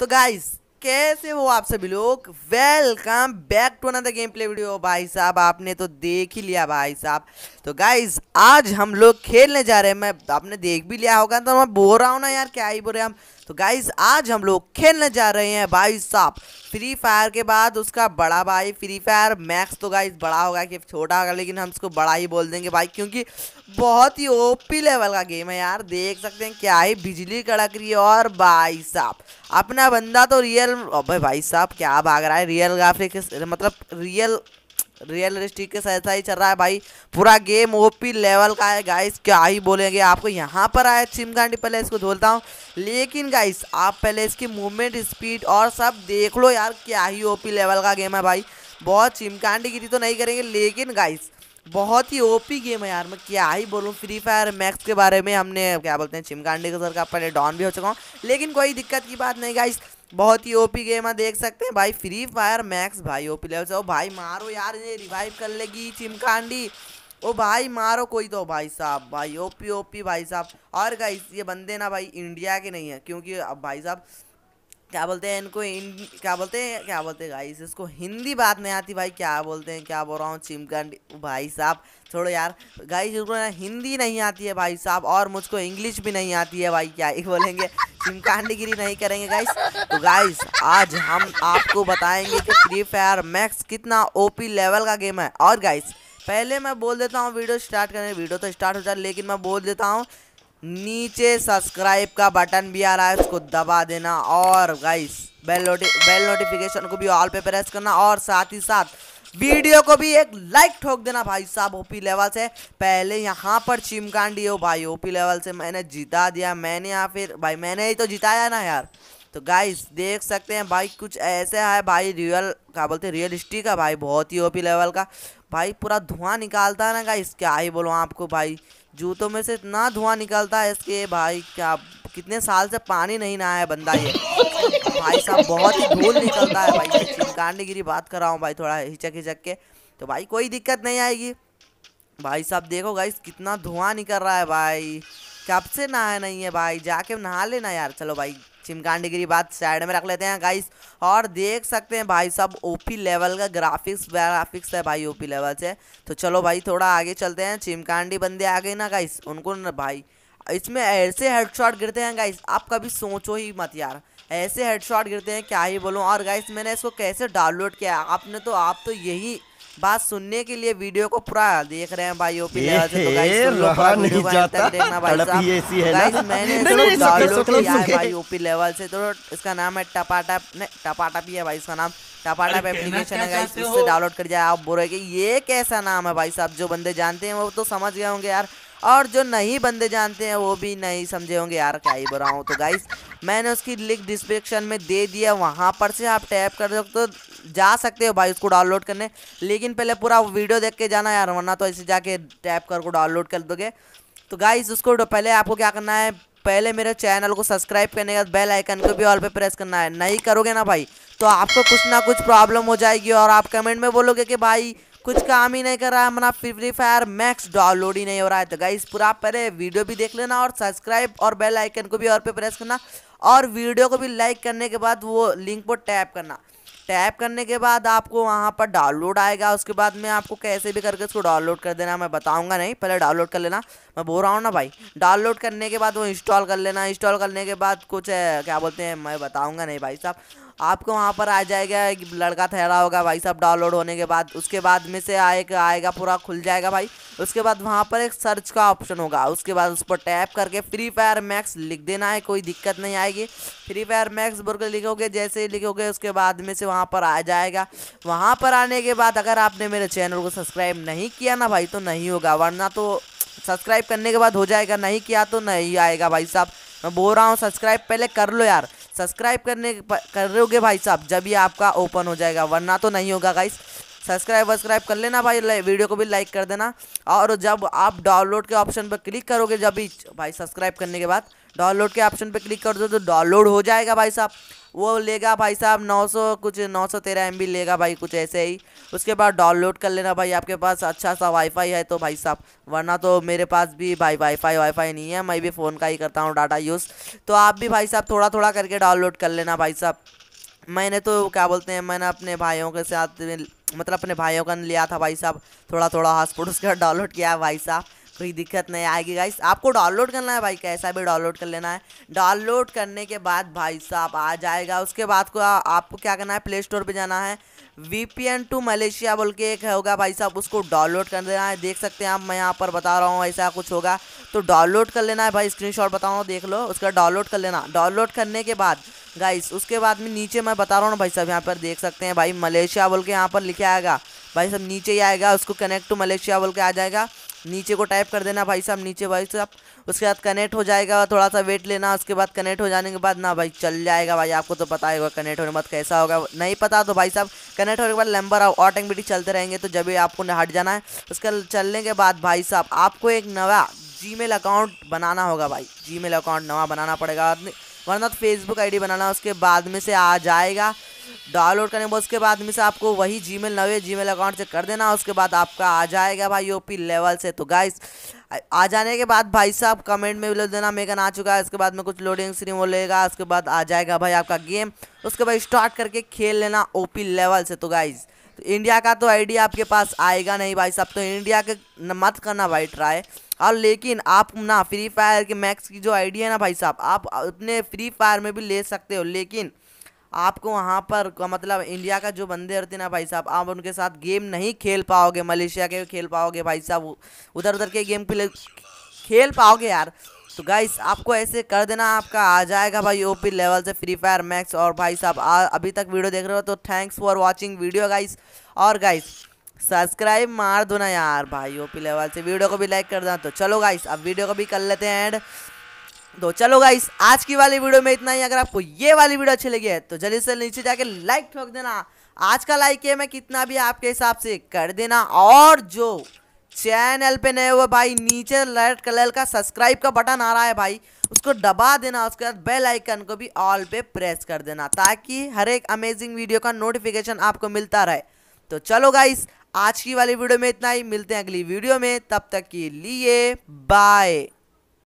तो गाइस कैसे हो आप सभी लोग welcome back to another game play video भाई साहब आपने तो देख ही लिया भाई साहब तो गाइस आज हम लोग खेलने जा रहे हैं मैं आपने देख भी लिया होगा तो मैं बोल रहा हूँ ना यार क्या ही बोल रहे हम तो गाइस आज हम लोग खेलने जा रहे हैं भाई साहब फ्री फायर के बाद उसका बड़ा भाई फ्री फायर मैक्स तो गाइस बड़ा होगा कि छोटा होगा लेकिन हम उसको बड़ा ही बोल देंगे भाई क्योंकि बहुत ही ओपी लेवल का गेम है यार देख सकते हैं क्या ही बिजली कड़क रही है और भाई साहब अपना बंदा तो रियल अबे भाई साहब क्या भाग रहा है रियल ग्राफिक मतलब रियल रियलिस्टिक के ऐसा ही चल रहा है भाई पूरा गेम ओपी लेवल का है गाइस क्या ही बोलेंगे आपको यहाँ पर आया चिमकांडी पहले इसको धोलता हूँ लेकिन गाइस आप पहले इसकी मूवमेंट स्पीड और सब देख लो यार क्या ही ओपी लेवल का गेम है भाई बहुत चिमकांडी गिरी तो नहीं करेंगे लेकिन गाइस बहुत ही ओपी गेम है यार मैं क्या ही बोलूँ फ्री फायर मैक्स के बारे में हमने क्या बोलते हैं चिमकांडे के सर का पहले डॉन भी हो चुका हूँ लेकिन कोई दिक्कत की बात नहीं गाइस बहुत ही ओपी गेम है देख सकते हैं भाई फ्री फायर मैक्स भाई ओपी लेवल से ओ भाई मारो यार ये रिवाइव कर लेगी चिमकांडी ओ भाई मारो कोई तो भाई साहब भाई ओपी ओपी भाई साहब और गाइस ये बंदे ना भाई इंडिया के नहीं है क्योंकि अब भाई साहब क्या बोलते हैं इनको इन क्या बोलते हैं क्या बोलते हैं गाइस इसको हिंदी बात नहीं आती भाई क्या बोलते हैं क्या बोल रहा हूँ चिमकंड भाई साहब छोड़ो यार गाइस ना हिंदी नहीं आती है भाई साहब और मुझको इंग्लिश भी नहीं आती है भाई क्या ही बोलेंगे चिमकांडगिरी नहीं करेंगे गाइस तो गाइस आज हम आपको बताएंगे कि फ्री फायर मैक्स कितना पी लेवल का गेम है और गाइस पहले मैं बोल देता हूँ वीडियो स्टार्ट करने वीडियो तो स्टार्ट हो जाए लेकिन मैं बोल देता हूँ नीचे सब्सक्राइब का बटन भी आ रहा है उसको दबा देना और गाइस बेल नोटि बेल नोटिफिकेशन को भी ऑल पे प्रेस करना और साथ ही साथ वीडियो को भी एक लाइक ठोक देना भाई साहब ओपी लेवल से पहले यहाँ पर चिमकांडी हो भाई ओपी लेवल से मैंने जीता दिया मैंने यहाँ फिर भाई मैंने ही तो जिताया ना यार तो गाइस देख सकते हैं भाई कुछ ऐसे है भाई रियल क्या बोलते हैं रियलिस्टिक है भाई बहुत ही ओपी लेवल का भाई पूरा धुआं निकालता है ना गाइस क्या ही बोलो आपको भाई जूतों में से इतना धुआं निकलता है इसके भाई क्या कितने साल से पानी नहीं नहाया है बंदा ये भाई साहब बहुत ही धूल निकलता है भाई गिरी बात कर रहा हूँ भाई थोड़ा हिचक हिचक के तो भाई कोई दिक्कत नहीं आएगी भाई साहब देखो भाई कितना धुआं निकल रहा है भाई कब से नहाया नहीं है भाई जाके नहा लेना यार चलो भाई चिमकांडी की बात साइड में रख लेते हैं गाइस और देख सकते हैं भाई साहब ओपी लेवल का ग्राफिक्स ग्राफिक्स है भाई ओपी लेवल से तो चलो भाई थोड़ा आगे चलते हैं चिमकांडी बंदे आ गए ना गाइस उनको ना भाई इसमें ऐसे हेडशॉट गिरते हैं गाइस आप कभी सोचो ही मत यार ऐसे हेडशॉट गिरते हैं क्या ही बोलूँ और गाइस मैंने इसको कैसे डाउनलोड किया आपने तो आप तो यही बात सुनने के लिए वीडियो को पूरा देख रहे हैं भाई ओपी लेवल से तो भाई ओपी तो तो लेवल से तो इसका नाम है टपाटा नहीं टपाटा भी है भाई इसका नाम टपाटा पे एप्लीकेशन है गाइस इससे डाउनलोड कर जाए आप बोल रहे कि ये कैसा नाम है भाई साहब जो बंदे जानते हैं वो तो समझ गए होंगे यार और जो नहीं बंदे जानते हैं वो भी नहीं समझे होंगे यार क्या ही रहा हूँ तो गाइस मैंने उसकी लिंक डिस्क्रिप्शन में दे दिया वहाँ पर से आप टैप कर सकते हो जा सकते हो भाई उसको डाउनलोड करने लेकिन पहले पूरा वीडियो देख के जाना यार वरना तो ऐसे जाके टैप करके डाउनलोड कर दोगे तो गाइज उसको तो पहले आपको क्या करना है पहले मेरे चैनल को सब्सक्राइब करने के बाद बेल आइकन को भी ऑल पे प्रेस करना है नहीं करोगे ना भाई तो आपको कुछ ना कुछ प्रॉब्लम हो जाएगी और आप कमेंट में बोलोगे कि भाई कुछ काम ही नहीं कर रहा है हमारा फ्री फायर मैक्स डाउनलोड ही नहीं हो रहा है तो गाइस पूरा पहले वीडियो भी देख लेना और सब्सक्राइब और बेल आइकन को भी और पे प्रेस करना और वीडियो को भी लाइक करने के बाद वो लिंक पर टैप करना टैप करने के बाद आपको वहाँ पर डाउनलोड आएगा उसके बाद मैं आपको कैसे भी करके उसको डाउनलोड कर देना मैं बताऊँगा नहीं पहले डाउनलोड कर लेना मैं बोल रहा हूँ ना भाई डाउनलोड करने के बाद वो इंस्टॉल कर लेना इंस्टॉल करने के बाद कुछ क्या बोलते हैं मैं बताऊँगा नहीं भाई साहब आपको वहाँ पर आ जाएगा एक लड़का ठहरा होगा भाई साहब डाउनलोड होने के बाद उसके बाद में से एक आएगा पूरा खुल जाएगा भाई उसके बाद वहाँ पर एक सर्च का ऑप्शन होगा उसके बाद उस पर टैप करके फ्री फायर मैक्स लिख देना है कोई दिक्कत नहीं आएगी फ्री फायर मैक्स बोल के लिखोगे जैसे ही लिखोगे उसके बाद में से वहाँ पर आ जाएगा वहाँ पर आने के बाद अगर आपने मेरे चैनल को सब्सक्राइब नहीं किया ना भाई तो नहीं होगा वरना तो सब्सक्राइब करने के बाद हो जाएगा नहीं किया तो नहीं आएगा भाई साहब मैं बोल रहा हूँ सब्सक्राइब पहले कर लो यार सब्सक्राइब करने कर रहे होगे भाई साहब जब ये आपका ओपन हो जाएगा वरना तो नहीं होगा गाइस सब्सक्राइब वब्सक्राइब कर लेना भाई वीडियो को भी लाइक कर देना और जब आप डाउनलोड के ऑप्शन पर क्लिक करोगे जब भी भाई सब्सक्राइब करने के बाद डाउनलोड के ऑप्शन पर क्लिक कर दो तो डाउनलोड हो जाएगा भाई साहब वो लेगा भाई साहब 900 कुछ 913 सौ लेगा भाई कुछ ऐसे ही उसके बाद डाउनलोड कर लेना भाई आपके पास अच्छा सा वाईफाई है तो भाई साहब वरना तो मेरे पास भी भाई वाईफाई वाईफाई नहीं है मैं भी फ़ोन का ही करता हूँ डाटा यूज़ तो आप भी भाई साहब थोड़ा थोड़ा करके डाउनलोड कर लेना भाई साहब मैंने तो क्या बोलते हैं मैंने अपने भाइयों के साथ मतलब अपने भाइयों का लिया था भाई साहब थोड़ा थोड़ा हॉस्पिटल उसके डाउनलोड किया भाई साहब कोई दिक्कत नहीं आएगी गाइस आपको डाउनलोड करना है भाई कैसा भी डाउनलोड कर लेना है डाउनलोड करने के बाद भाई साहब आ जाएगा उसके बाद को आपको क्या करना है प्ले स्टोर पर जाना है V P N to Malaysia बोल के एक होगा भाई साहब उसको डाउनलोड कर देना है देख सकते हैं आप मैं यहाँ पर बता रहा हूँ ऐसा कुछ होगा तो डाउनलोड कर लेना है भाई स्क्रीन शॉट हूँ देख लो उसका डाउनलोड कर लेना डाउनलोड करने के बाद गाइस उसके बाद में नीचे मैं बता रहा हूँ ना भाई साहब यहाँ पर देख सकते हैं भाई मलेशिया बोल के यहाँ पर लिखा आएगा भाई साहब नीचे ही आएगा उसको कनेक्ट टू मलेशिया बोल के आ जाएगा नीचे को टाइप कर देना भाई साहब नीचे भाई साहब उसके बाद कनेक्ट हो जाएगा थोड़ा सा वेट लेना उसके बाद कनेक्ट हो जाने के बाद ना भाई चल जाएगा भाई आपको तो पता होगा कनेक्ट होने के बाद कैसा होगा नहीं पता तो भाई साहब कनेक्ट होने के बाद लंबर ऑटोमेटिक चलते रहेंगे तो जब भी आपको हट जाना है उसका चलने के बाद भाई साहब आपको एक नवा जी अकाउंट बनाना होगा भाई जी अकाउंट नवा बनाना पड़ेगा वरना तो फेसबुक आई बनाना उसके बाद में से आ जाएगा डाउनलोड करेंगे बस उसके बाद में से आपको वही जी मेल नवे जी मेल अकाउंट से कर देना उसके बाद आपका आ जाएगा भाई ओपी लेवल से तो गाइस आ जाने के बाद भाई साहब कमेंट में बोल देना मेगन आ चुका है उसके बाद में कुछ लोडिंग स्क्रीन लेगा उसके बाद आ जाएगा भाई आपका गेम उसके बाद स्टार्ट करके खेल लेना पी लेवल से तो गाइज़ तो इंडिया का तो आईडी आपके पास आएगा नहीं भाई साहब तो इंडिया के मत करना भाई ट्राई और लेकिन आप ना फ्री फायर के मैक्स की जो आईडी है ना भाई साहब आप अपने फ्री फायर में भी ले सकते हो लेकिन आपको वहाँ पर मतलब इंडिया का जो बंदे रहते ना भाई साहब आप उनके साथ गेम नहीं खेल पाओगे मलेशिया के खेल पाओगे भाई साहब उधर उधर के गेम प्ले खेल पाओगे यार तो गाइस आपको ऐसे कर देना आपका आ जाएगा भाई ओपी लेवल से फ्री फायर मैक्स और भाई साहब अभी तक वीडियो देख रहे हो तो thanks for watching video guys और गाइस सब्सक्राइब मार दो ना यार भाई ओपी लेवल से वीडियो को भी लाइक कर देना तो चलो गाइस अब वीडियो को भी कर लेते हैं एंड तो चलो गाइस आज की वाली वीडियो में इतना ही अगर आपको ये वाली वीडियो अच्छी लगी है तो जल्दी से नीचे जाके लाइक ठोक देना आज का लाइक है मैं कितना भी आपके हिसाब से कर देना और जो चैनल पे नए हुए भाई नीचे रेड कलर का सब्सक्राइब का बटन आ रहा है भाई उसको दबा देना उसके बाद बेल आइकन को भी ऑल पे प्रेस कर देना ताकि हर एक अमेजिंग वीडियो का नोटिफिकेशन आपको मिलता रहे तो चलो गाइस आज की वाली वीडियो में इतना ही मिलते हैं अगली वीडियो में तब तक के लिए बाय